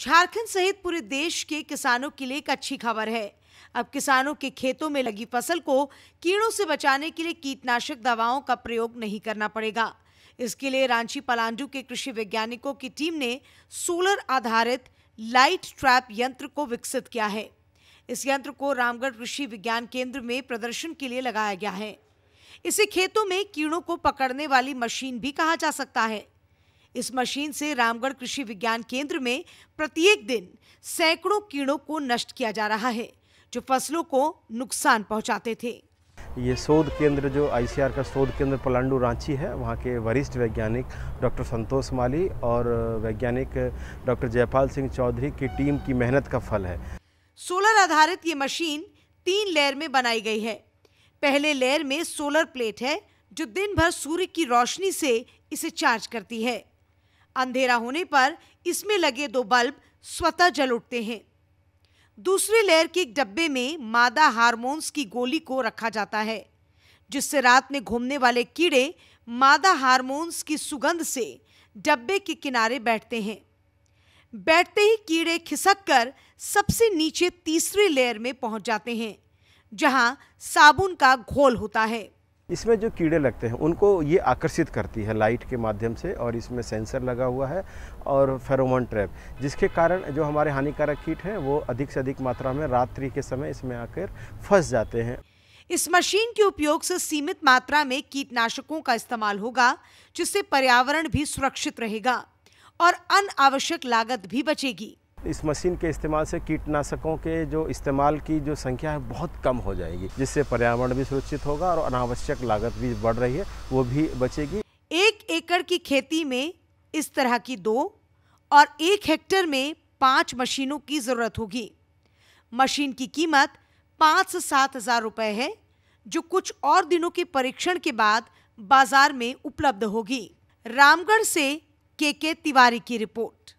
झारखंड सहित पूरे देश के किसानों के लिए एक अच्छी खबर है अब किसानों के खेतों में लगी फसल को कीड़ों से बचाने के लिए कीटनाशक दवाओं का प्रयोग नहीं करना पड़ेगा इसके लिए रांची पलांडू के कृषि वैज्ञानिकों की टीम ने सोलर आधारित लाइट ट्रैप यंत्र को विकसित किया है इस यंत्र को रामगढ़ कृषि विज्ञान केंद्र में प्रदर्शन के लिए लगाया गया है इसे खेतों में कीड़ों को पकड़ने वाली मशीन भी कहा जा सकता है इस मशीन से रामगढ़ कृषि विज्ञान केंद्र में प्रत्येक दिन सैकड़ों कीड़ों को नष्ट किया जा रहा है जो फसलों को नुकसान पहुंचाते थे ये शोध केंद्र जो आईसीआर का शोध केंद्र पलांडू रांची है वहाँ के वरिष्ठ वैज्ञानिक डॉक्टर संतोष माली और वैज्ञानिक डॉक्टर जयपाल सिंह चौधरी की टीम की मेहनत का फल है सोलर आधारित ये मशीन तीन लेयर में बनाई गई है पहले लेयर में सोलर प्लेट है जो दिन भर सूर्य की रोशनी से इसे चार्ज करती है अंधेरा होने पर इसमें लगे दो बल्ब स्वतः जल उठते हैं दूसरी लेयर के एक डब्बे में मादा हार्मोन्स की गोली को रखा जाता है जिससे रात में घूमने वाले कीड़े मादा हार्मोन्स की सुगंध से डब्बे के किनारे बैठते हैं बैठते ही कीड़े खिसक कर सबसे नीचे तीसरी लेयर में पहुंच जाते हैं जहां साबुन का घोल होता है इसमें जो कीड़े लगते हैं उनको ये आकर्षित करती है लाइट के माध्यम से और इसमें सेंसर लगा हुआ है और फेरोमोन ट्रैप जिसके कारण जो हमारे हानिकारक कीट हैं वो अधिक से अधिक मात्रा में रात्रि के समय इसमें आकर फंस जाते हैं इस मशीन के उपयोग से सीमित मात्रा में कीटनाशकों का इस्तेमाल होगा जिससे पर्यावरण भी सुरक्षित रहेगा और अनावश्यक लागत भी बचेगी इस मशीन के इस्तेमाल से कीटनाशकों के जो इस्तेमाल की जो संख्या है बहुत कम हो जाएगी जिससे पर्यावरण भी सुरक्षित होगा और अनावश्यक लागत भी बढ़ रही है वो भी बचेगी एक एकड़ की खेती में इस तरह की दो और एक हेक्टेयर में पाँच मशीनों की ज़रूरत होगी मशीन की कीमत पाँच से सात हज़ार रुपये है जो कुछ और दिनों के परीक्षण के बाद बाजार में उपलब्ध होगी रामगढ़ से के के तिवारी की रिपोर्ट